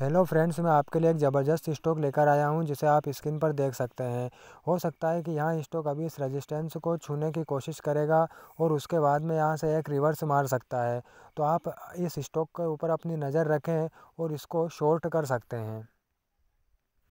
hello friends मैं आपके लिए एक ज़बरदस्त स्टॉक लेकर आया हूं जिसे आप स्क्रीन पर देख सकते हैं हो सकता है कि यहाँ स्टॉक अभी इस रेजिस्टेंस को छूने की कोशिश करेगा और उसके बाद में यहाँ से एक रिवर्स मार सकता है तो आप इस स्टॉक के ऊपर अपनी नज़र रखें और इसको शॉर्ट कर सकते हैं